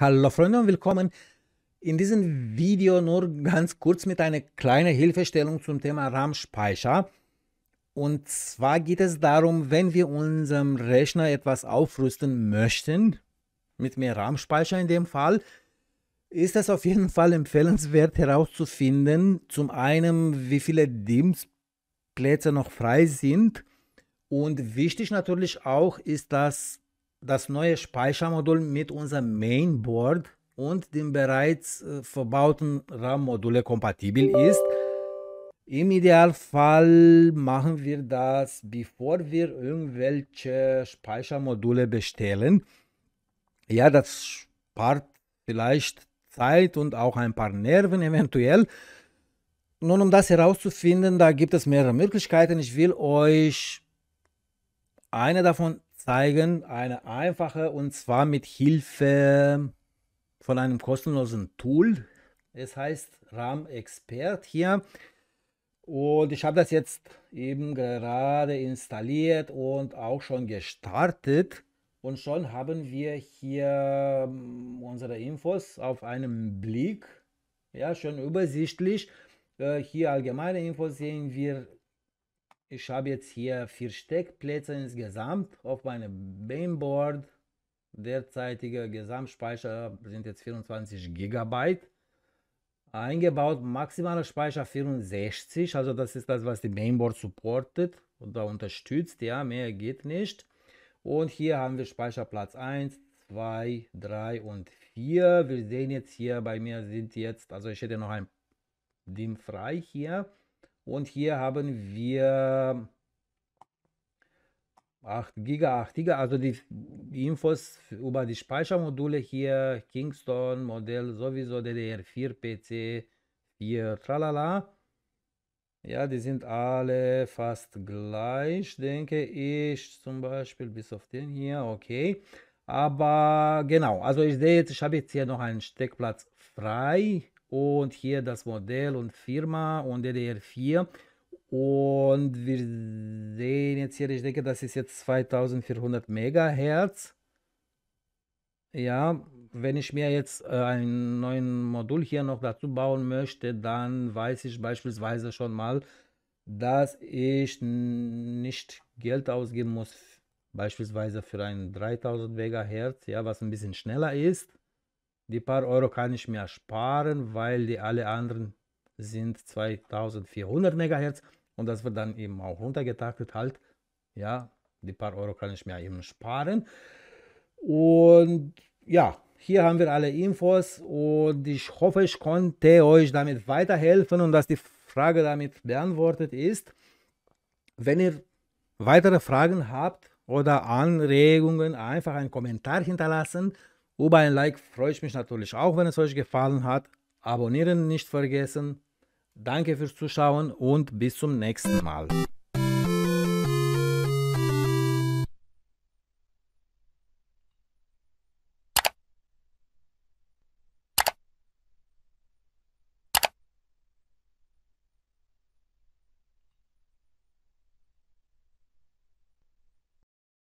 Hallo Freunde und willkommen. In diesem Video nur ganz kurz mit einer kleinen Hilfestellung zum Thema RAM-Speicher. Und zwar geht es darum, wenn wir unserem Rechner etwas aufrüsten möchten, mit mehr RAM-Speicher in dem Fall, ist es auf jeden Fall empfehlenswert herauszufinden, zum einen, wie viele DIMS-Plätze noch frei sind und wichtig natürlich auch ist, dass das neue Speichermodul mit unserem Mainboard und den bereits äh, verbauten RAM-Module kompatibel ist. Im Idealfall machen wir das, bevor wir irgendwelche Speichermodule bestellen. Ja, das spart vielleicht Zeit und auch ein paar Nerven eventuell. Nun, um das herauszufinden, da gibt es mehrere Möglichkeiten. Ich will euch eine davon zeigen eine einfache und zwar mit Hilfe von einem kostenlosen Tool. Es heißt RAM Expert hier. Und ich habe das jetzt eben gerade installiert und auch schon gestartet. Und schon haben wir hier hm, unsere Infos auf einem Blick. Ja, schon übersichtlich. Äh, hier allgemeine Infos sehen wir ich habe jetzt hier vier Steckplätze insgesamt auf meinem Mainboard. Derzeitiger Gesamtspeicher sind jetzt 24 GB. Eingebaut maximaler Speicher 64, also das ist das, was die Mainboard supportet oder unterstützt. Ja, mehr geht nicht. Und hier haben wir Speicherplatz 1, 2, 3 und 4. Wir sehen jetzt hier bei mir sind jetzt, also ich hätte noch ein DIM frei hier und hier haben wir 8 Giga, 8 Giga, also die, die Infos über die Speichermodule hier, Kingston, Modell sowieso DDR4, PC, 4, tralala. Ja, die sind alle fast gleich, denke ich, zum Beispiel bis auf den hier, okay. Aber genau, also ich sehe jetzt, ich habe jetzt hier noch einen Steckplatz frei und hier das Modell und Firma und DDR4. Und wir sehen jetzt hier, ich denke, das ist jetzt 2400 Megahertz. Ja, wenn ich mir jetzt äh, einen neuen Modul hier noch dazu bauen möchte, dann weiß ich beispielsweise schon mal, dass ich nicht Geld ausgeben muss beispielsweise für ein 3000 Megahertz, ja, was ein bisschen schneller ist. Die paar Euro kann ich mir sparen, weil die alle anderen sind 2400 Megahertz und das wird dann eben auch runtergetaktet halt. Ja, die paar Euro kann ich mir eben sparen. Und ja, hier haben wir alle Infos und ich hoffe, ich konnte euch damit weiterhelfen und dass die Frage damit beantwortet ist. Wenn ihr weitere Fragen habt, oder Anregungen einfach einen Kommentar hinterlassen. Über ein Like freue ich mich natürlich auch, wenn es euch gefallen hat. Abonnieren nicht vergessen. Danke fürs Zuschauen und bis zum nächsten Mal.